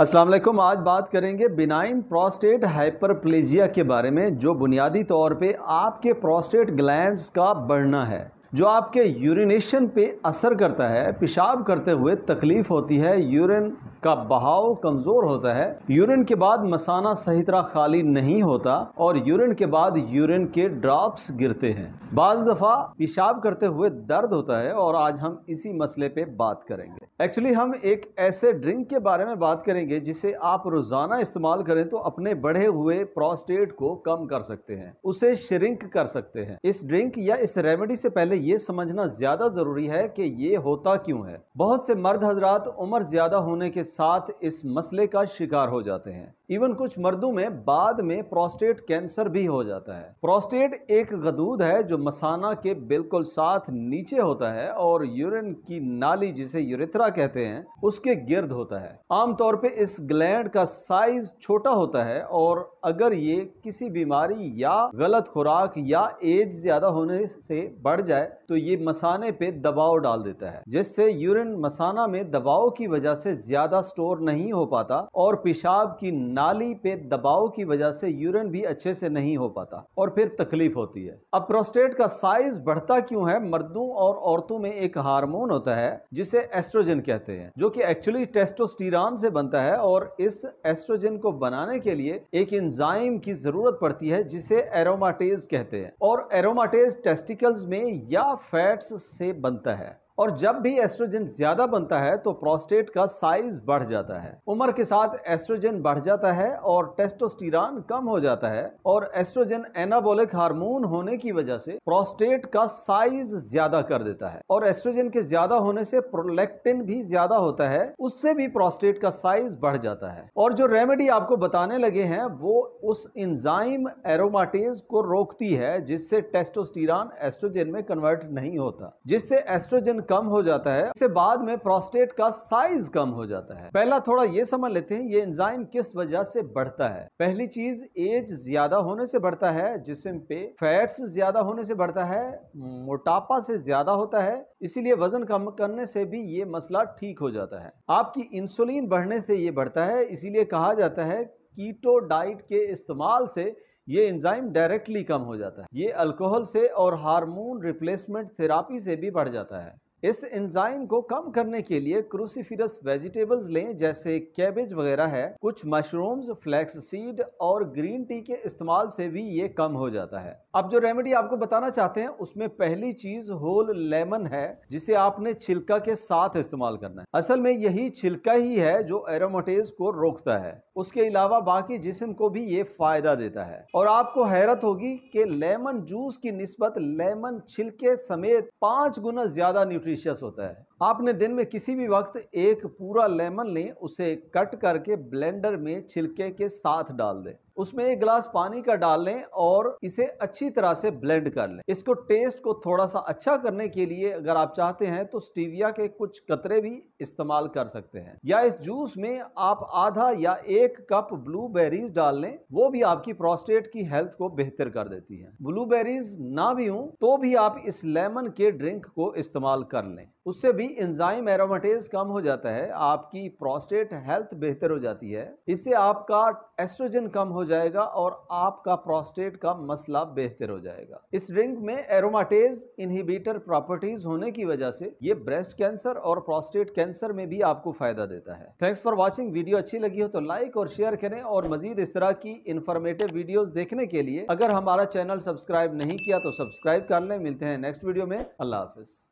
अस्सलाम वालेकुम आज बात करेंगे बिनाइन प्रोस्टेट हाइपरप्लेजिया के बारे में जो बुनियादी तौर पे आपके प्रोस्टेट ग्लैंड्स का बढ़ना है जो आपके यूरिनेशन पे असर करता है पेशाब करते हुए तकलीफ़ होती है यूरिन का बहाव कमज़ोर होता है यूरिन के बाद मसाना सही तरह खाली नहीं होता और यूरिन के बाद यूरिन के ड्रॉप्स गिरते हैं बाज़ दफ़ा पेशाब करते हुए दर्द होता है और आज हम इसी मसले पे बात करेंगे एक्चुअली हम एक ऐसे ड्रिंक के बारे में बात करेंगे जिसे आप रोज़ाना इस्तेमाल करें तो अपने बढ़े हुए प्रोस्टेट को कम कर सकते हैं उसे श्रिंक कर सकते हैं इस ड्रिंक या इस रेमेडी से पहले ये समझना ज्यादा जरूरी है कि ये होता क्यों है बहुत से मर्द हजरात उम्र ज्यादा होने के साथ इस मसले का शिकार हो जाते हैं इवन कुछ मर्दों में बाद में प्रोस्टेट कैंसर भी हो जाता है प्रोस्टेट एक गदूद है जो मसाना के बिल्कुल साथ नीचे होता है और यूरिन की नाली जिसे यूरिथ्रा कहते हैं उसके गिर्द होता है आमतौर पर इस ग्लैंड का साइज छोटा होता है और अगर ये किसी बीमारी या गलत खुराक या एज ज्यादा होने से बढ़ जाए तो ये मसाने पे दबाव डाल देता है जिससे यूरिन मसाना में दबाव की वजह से ज्यादा स्टोर नहीं हो पाता और पेशाब की नाली पे दबाव की वजह से यूरिन भी अच्छे से नहीं हो पाता और फिर तकलीफ होती है अब प्रोस्टेट का साइज बढ़ता क्यों है मर्दों और औरतों में एक हार्मोन होता है जिसे एस्ट्रोजन कहते हैं जो कि एक्चुअली टेस्टोस्टिरान से बनता है और इस एस्ट्रोजन को बनाने के लिए एक इंजाइम की जरूरत पड़ती है जिसे एरोमाटेज कहते हैं और एरोमाटेज टेस्टिकल्स में या या फैट्स से बनता है और जब भी एस्ट्रोजन ज्यादा बनता है तो प्रोस्टेट का साइज बढ़ जाता है उम्र के साथ एस्ट्रोजन बढ़ जाता है और टेस्टोस्टिरान कम हो जाता है और एस्ट्रोजन एनाबोलिक हार्मोन होने की वजह से प्रोस्टेट का साइज ज्यादा कर देता है और एस्ट्रोजन के ज्यादा होने से प्रोलेक्टिन भी ज्यादा होता है उससे भी प्रोस्टेट का साइज बढ़ जाता है और जो रेमेडी आपको बताने लगे हैं वो उस इंजाइम एरोमाटेज को रोकती है जिससे टेस्टोस्टिरान एस्ट्रोजन में कन्वर्ट नहीं होता जिससे एस्ट्रोजन कम हो जाता है इससे बाद में प्रोस्टेट का साइज कम हो जाता है पहला थोड़ा ये समझ लेते हैं ये एंजाइम किस वजह से बढ़ता है पहली चीज एज ज्यादा होने से बढ़ता है जिसम पे फैट्स ज्यादा होने से बढ़ता है मोटापा से ज्यादा होता है इसीलिए वजन कम करने से भी ये मसला ठीक हो जाता है आपकी इंसुलिन बढ़ने से ये बढ़ता है इसीलिए कहा जाता है कीटो डाइट के इस्तेमाल से ये एंजाइम डायरेक्टली कम हो जाता है ये अल्कोहल से और हार्मोन रिप्लेसमेंट थेरापी से भी बढ़ जाता है इस एंजाइम को कम करने के लिए क्रूसीफिरस वेजिटेबल्स लें जैसे कैबेज वगैरह है कुछ मशरूम्स फ्लैक्स सीड और ग्रीन टी के इस्तेमाल से भी ये कम हो जाता है अब जो रेमेडी आपको बताना चाहते हैं उसमें पहली चीज होल लेमन है जिसे आपने छिलका के साथ इस्तेमाल करना है असल में यही छिलका ही है जो एरोमोटेज को रोकता है उसके अलावा बाकी जिसम को भी ये फायदा देता है और आपको हैरत होगी कि लेमन जूस की नस्बत लेमन छिलके समेत पांच गुना ज्यादा न्यूट्री सस्पिशियस होता है आपने दिन में किसी भी वक्त एक पूरा लेमन लें उसे कट करके ब्लेंडर में छिलके के साथ डाल दें उसमें एक गिलास पानी का डाल लें और इसे अच्छी तरह से ब्लेंड कर लें इसको टेस्ट को थोड़ा सा अच्छा करने के लिए अगर आप चाहते हैं तो स्टीविया के कुछ कतरे भी इस्तेमाल कर सकते हैं या इस जूस में आप आधा या एक कप ब्लूबेरीज डाल लें वो भी आपकी प्रोस्टेट की हेल्थ को बेहतर कर देती है ब्लूबेरीज ना भी हूं तो भी आप इस लेमन के ड्रिंक को इस्तेमाल कर लें उससे भी एंजाइम एरोमेटेज कम हो जाता है आपकी प्रोस्टेट हेल्थ बेहतर हो जाती है इससे आपका एस्ट्रोजन कम हो जाएगा और आपका प्रोस्टेट का मसला बेहतर हो जाएगा इस ड्रिंक में एरोमाटेज इनहिबिटर प्रॉपर्टीज होने की वजह से ये ब्रेस्ट कैंसर और प्रोस्टेट कैंसर में भी आपको फायदा देता है थैंक्स फॉर वॉचिंग वीडियो अच्छी लगी हो तो लाइक और शेयर करें और मजीद इस तरह की इन्फॉर्मेटिव वीडियो देखने के लिए अगर हमारा चैनल सब्सक्राइब नहीं किया तो सब्सक्राइब कर ले मिलते हैं नेक्स्ट वीडियो में अल्लाह हाफिज़